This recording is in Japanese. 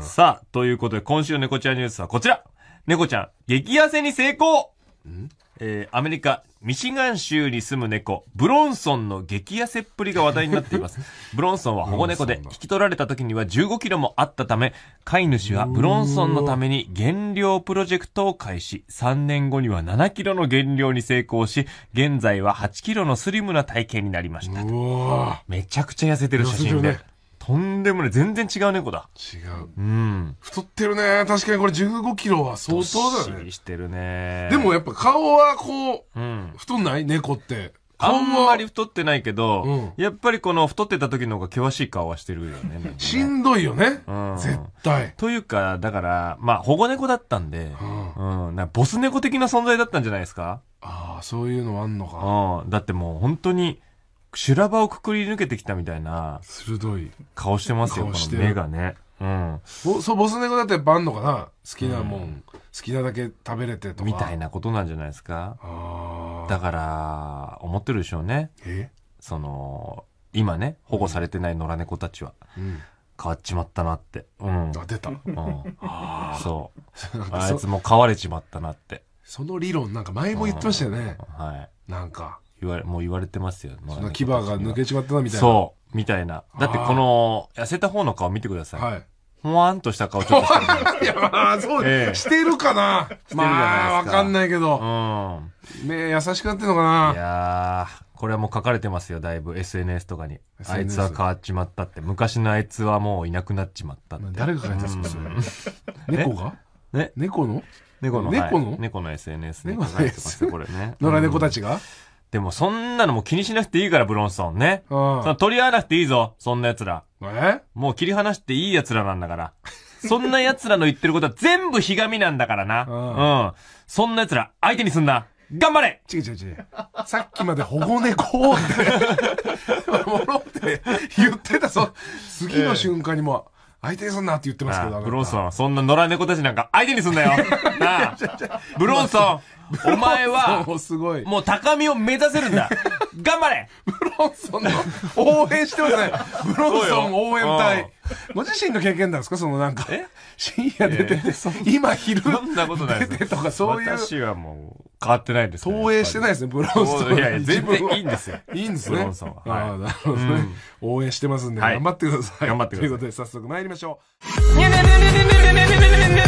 さあ、ということで、今週の猫ちゃんニュースはこちら猫ちゃん、激痩せに成功えー、アメリカ、ミシガン州に住む猫、ブロンソンの激痩せっぷりが話題になっています。ブロンソンは保護猫で、引き取られた時には15キロもあったため、飼い主はブロンソンのために減量プロジェクトを開始、3年後には7キロの減量に成功し、現在は8キロのスリムな体型になりました。めちゃくちゃ痩せてる写真で。とんでもない。全然違う猫だ。違う。うん。太ってるね。確かにこれ15キロは相当だよりしてるね。でもやっぱ顔はこう、うん、太んない猫って。あんまり太ってないけど、うん、やっぱりこの太ってた時の方が険しい顔はしてるよね。ねしんどいよね、うん、絶対。というか、だから、まあ保護猫だったんで、うん、うん、なボス猫的な存在だったんじゃないですかああ、そういうのあんのか。うん、だってもう本当に、修羅場をくくり抜けてきたみたいな鋭い顔してますよ、この目がね。うん。ボそうボス猫だってばんのかな好きなもんうん、好きなだけ食べれてとか。みたいなことなんじゃないですか。だから、思ってるでしょうね。えその、今ね、保護されてない野良猫たちは。うん変わっちまったなって。うん。あ、出た。うん。そう。あいつも変われちまったなって。その理論なんか前も言ってましたよね。はい。なんか。言われ、もう言われてますよ。その牙が抜けちまったなみたいな。そう、みたいな。だってこの、痩せた方の顔見てください。はい。ほわんとした顔ちょっとしてる。いや、まあ、そう、ええ、してるかなまあ、わかんないけど。うん。目優しくなってんのかないやー、これはもう書かれてますよ、だいぶ。SNS とかに。あいつは変わっちまったって。昔のあいつはもういなくなっちまったって。誰が書いたんですか、それ。猫がね猫の猫の、猫の、猫の SNS に書かれてますよ、これね。野良猫たちが、でもそんなのもう気にしなくていいから、ブロンソンね。うん。取り合わなくていいぞ、そんな奴ら。えもう切り離していい奴らなんだから。そんな奴らの言ってることは全部ひがみなんだからな。うん。うん、そんな奴ら相手にすんな。頑張れ違う違う違う。さっきまで保護猫って、もろって言ってた、そ、次の瞬間にも、えー相手にすんなって言ってますけど。ブロンソン、そんな野良猫たちなんか相手にすんなよ。な あ。ブロンソン、お前は、もう高みを目指せるんだ。頑張れブロンソンの応援してださい。ブロンソン応援隊。ご自身の経験なんですかそのなんか深夜出てて今昼そんなことない出てとかそういう私はもう変わってないです、ね、投影してないですねブロンさんいやいや全然いいんですよいいんですねブロンさんは、はい、あなるほどね、うん、応援してますんで、頑張ってください、頑張ってくださいということで早速参りましょう